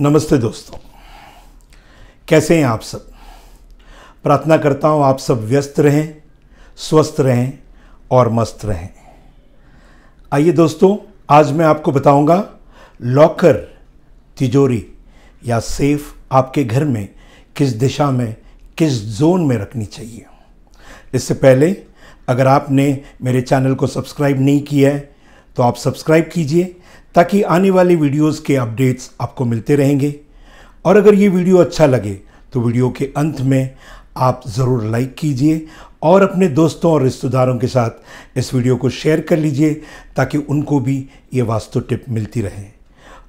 नमस्ते दोस्तों कैसे हैं आप सब प्रार्थना करता हूँ आप सब व्यस्त रहें स्वस्थ रहें और मस्त रहें आइए दोस्तों आज मैं आपको बताऊंगा लॉकर तिजोरी या सेफ आपके घर में किस दिशा में किस जोन में रखनी चाहिए इससे पहले अगर आपने मेरे चैनल को सब्सक्राइब नहीं किया है तो आप सब्सक्राइब कीजिए ताकि आने वाले वीडियोस के अपडेट्स आपको मिलते रहेंगे और अगर ये वीडियो अच्छा लगे तो वीडियो के अंत में आप ज़रूर लाइक कीजिए और अपने दोस्तों और रिश्तेदारों के साथ इस वीडियो को शेयर कर लीजिए ताकि उनको भी ये वास्तु टिप मिलती रहे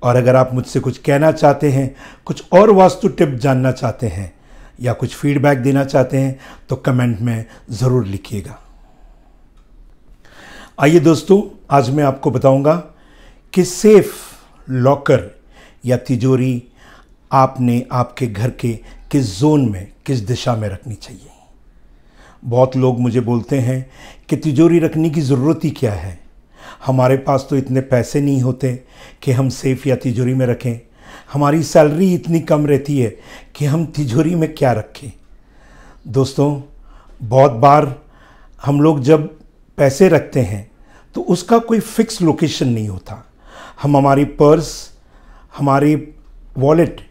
और अगर आप मुझसे कुछ कहना चाहते हैं कुछ और वास्तु टिप जानना चाहते हैं या कुछ फीडबैक देना चाहते हैं तो कमेंट में ज़रूर लिखिएगा आइए दोस्तों आज मैं आपको बताऊंगा कि सेफ लॉकर या तिजोरी आपने आपके घर के किस जोन में किस दिशा में रखनी चाहिए बहुत लोग मुझे बोलते हैं कि तिजोरी रखने की ज़रूरत ही क्या है हमारे पास तो इतने पैसे नहीं होते कि हम सेफ़ या तिजोरी में रखें हमारी सैलरी इतनी कम रहती है कि हम तिजोरी में क्या रखें दोस्तों बहुत बार हम लोग जब पैसे रखते हैं तो उसका कोई फ़िक्स लोकेशन नहीं होता हम हमारी पर्स हमारी वॉलेट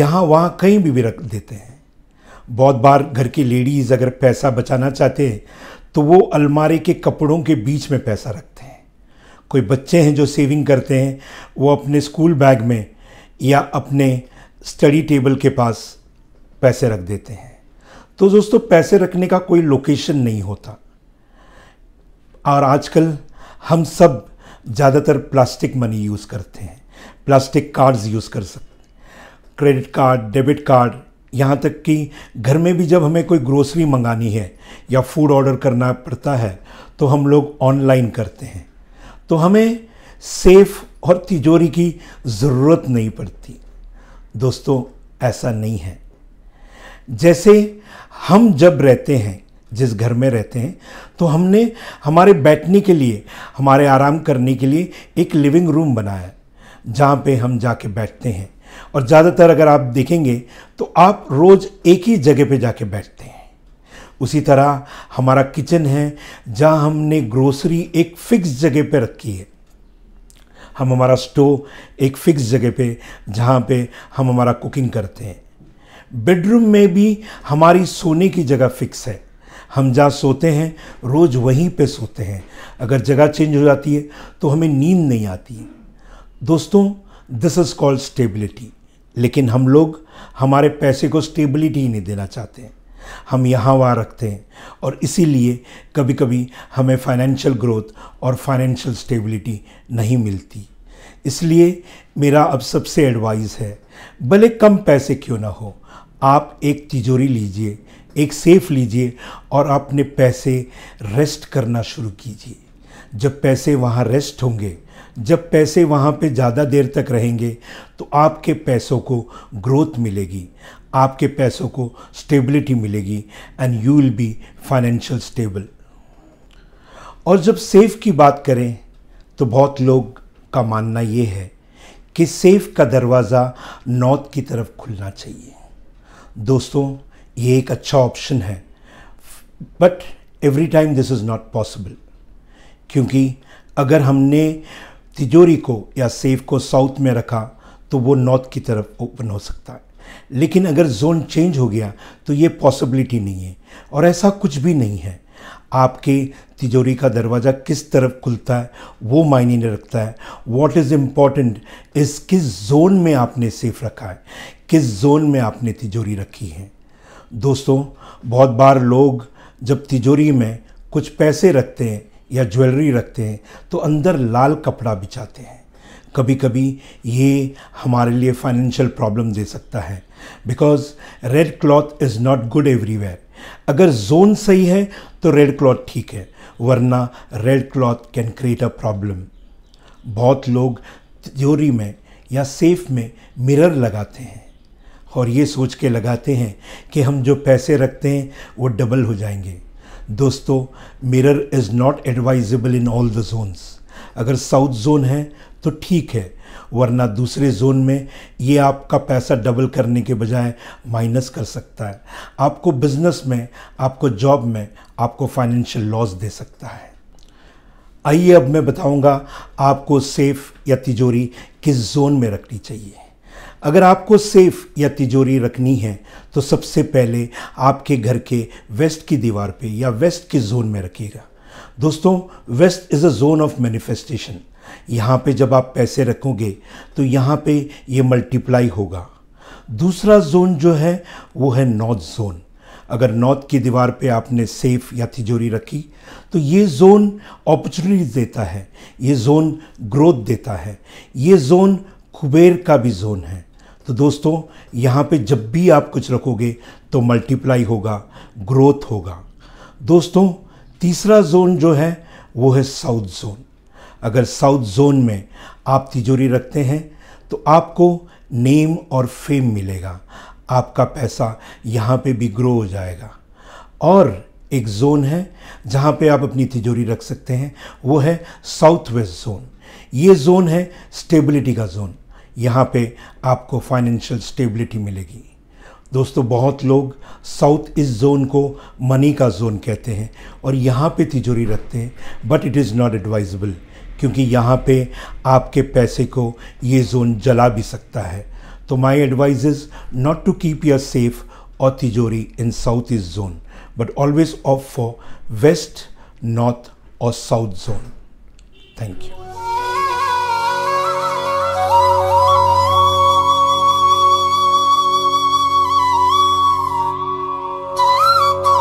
यहाँ वहाँ कहीं भी भी रख देते हैं बहुत बार घर की लेडीज़ अगर पैसा बचाना चाहते हैं तो वो अलमारी के कपड़ों के बीच में पैसा रखते हैं कोई बच्चे हैं जो सेविंग करते हैं वो अपने स्कूल बैग में या अपने स्टडी टेबल के पास पैसे रख देते हैं तो दोस्तों पैसे रखने का कोई लोकेशन नहीं होता और आजकल हम सब ज़्यादातर प्लास्टिक मनी यूज़ करते हैं प्लास्टिक कार्ड्स यूज़ कर सकते क्रेडिट कार्ड डेबिट कार्ड यहाँ तक कि घर में भी जब हमें कोई ग्रोसरी मंगानी है या फूड ऑर्डर करना पड़ता है तो हम लोग ऑनलाइन करते हैं तो हमें सेफ और तिजोरी की ज़रूरत नहीं पड़ती दोस्तों ऐसा नहीं है जैसे हम जब रहते हैं जिस घर में रहते हैं तो हमने हमारे बैठने के लिए हमारे आराम करने के लिए एक लिविंग रूम बनाया जहाँ पे हम जाके बैठते हैं और ज़्यादातर अगर आप देखेंगे तो आप रोज़ एक ही जगह पे जाके बैठते हैं उसी तरह हमारा किचन है जहाँ हमने ग्रोसरी एक फ़िक्स जगह पे रखी है हम हमारा स्टोव एक फ़िक्स जगह पे जहाँ पे हम हमारा कुकिंग करते हैं बेडरूम में भी हमारी सोने की जगह फ़िक्स है हम जहाँ सोते हैं रोज़ वहीं पे सोते हैं अगर जगह चेंज हो जाती है तो हमें नींद नहीं आती दोस्तों दिस इज़ कॉल्ड स्टेबिलिटी लेकिन हम लोग हमारे पैसे को स्टेबिलिटी ही नहीं देना चाहते हैं हम यहाँ वहाँ रखते हैं और इसीलिए कभी कभी हमें फाइनेंशियल ग्रोथ और फाइनेंशियल स्टेबिलिटी नहीं मिलती इसलिए मेरा अब सबसे एडवाइस है भले कम पैसे क्यों ना हो आप एक तिजोरी लीजिए एक सेफ लीजिए और अपने पैसे रेस्ट करना शुरू कीजिए जब पैसे वहाँ रेस्ट होंगे जब पैसे वहाँ पे ज़्यादा देर तक रहेंगे तो आपके पैसों को ग्रोथ मिलेगी आपके पैसों को स्टेबिलिटी मिलेगी and you will be financial stable और जब सेफ की बात करें तो बहुत लोग का मानना ये है कि सेफ का दरवाज़ा नॉर्थ की तरफ खुलना चाहिए दोस्तों ये एक अच्छा ऑप्शन है but every time this is not possible क्योंकि अगर हमने तिजोरी को या सेफ को साउथ में रखा तो वो नॉर्थ की तरफ ओपन हो सकता है लेकिन अगर जोन चेंज हो गया तो ये पॉसिबिलिटी नहीं है और ऐसा कुछ भी नहीं है आपके तिजोरी का दरवाज़ा किस तरफ खुलता है वो मायने रखता है वॉट इज़ इम्पॉर्टेंट इस किस जोन में आपने सेफ रखा है किस जोन में आपने तिजोरी रखी है दोस्तों बहुत बार लोग जब तिजोरी में कुछ पैसे रखते हैं या ज्वेलरी रखते हैं तो अंदर लाल कपड़ा बिछाते हैं कभी कभी ये हमारे लिए फाइनेंशियल प्रॉब्लम दे सकता है because red cloth is not good everywhere अगर जोन सही है तो रेड क्लॉथ ठीक है वरना red cloth can create a problem बहुत लोग तिजोरी में या सेफ में मिरर लगाते हैं और ये सोच के लगाते हैं कि हम जो पैसे रखते हैं वो डबल हो जाएंगे दोस्तों mirror is not advisable in all the zones अगर साउथ जोन है तो ठीक है वरना दूसरे जोन में ये आपका पैसा डबल करने के बजाय माइनस कर सकता है आपको बिजनेस में आपको जॉब में आपको फाइनेंशियल लॉस दे सकता है आइए अब मैं बताऊंगा आपको सेफ या तिजोरी किस जोन में रखनी चाहिए अगर आपको सेफ या तिजोरी रखनी है तो सबसे पहले आपके घर के वेस्ट की दीवार पे या वेस्ट के जोन में रखिएगा दोस्तों west is a zone of manifestation यहाँ पे जब आप पैसे रखोगे तो यहाँ पे ये मल्टीप्लाई होगा दूसरा जोन जो है वो है नॉर्थ जोन अगर नॉर्थ की दीवार पे आपने सेफ या तिजोरी रखी तो ये जोन अपॉर्चुनिटीज देता है ये जोन ग्रोथ देता है ये जोन कुबेर का भी जोन है तो दोस्तों यहाँ पे जब भी आप कुछ रखोगे तो मल्टीप्लाई होगा ग्रोथ होगा दोस्तों तीसरा जोन जो है वो है साउथ जोन अगर साउथ जोन में आप तिजोरी रखते हैं तो आपको नेम और फेम मिलेगा आपका पैसा यहाँ पे भी ग्रो हो जाएगा और एक जोन है जहाँ पे आप अपनी तिजोरी रख सकते हैं वो है साउथ वेस्ट जोन ये जोन है स्टेबिलिटी का जोन यहाँ पे आपको फाइनेंशियल स्टेबिलिटी मिलेगी दोस्तों बहुत लोग साउथ इस जोन को मनी का जोन कहते हैं और यहाँ पे तिजोरी रखते हैं but it is not advisable क्योंकि यहाँ पे आपके पैसे को ये जोन जला भी सकता है तो my advice is not to keep your safe और तिजोरी in south east zone but always off for west north और साउथ जोन थैंक यू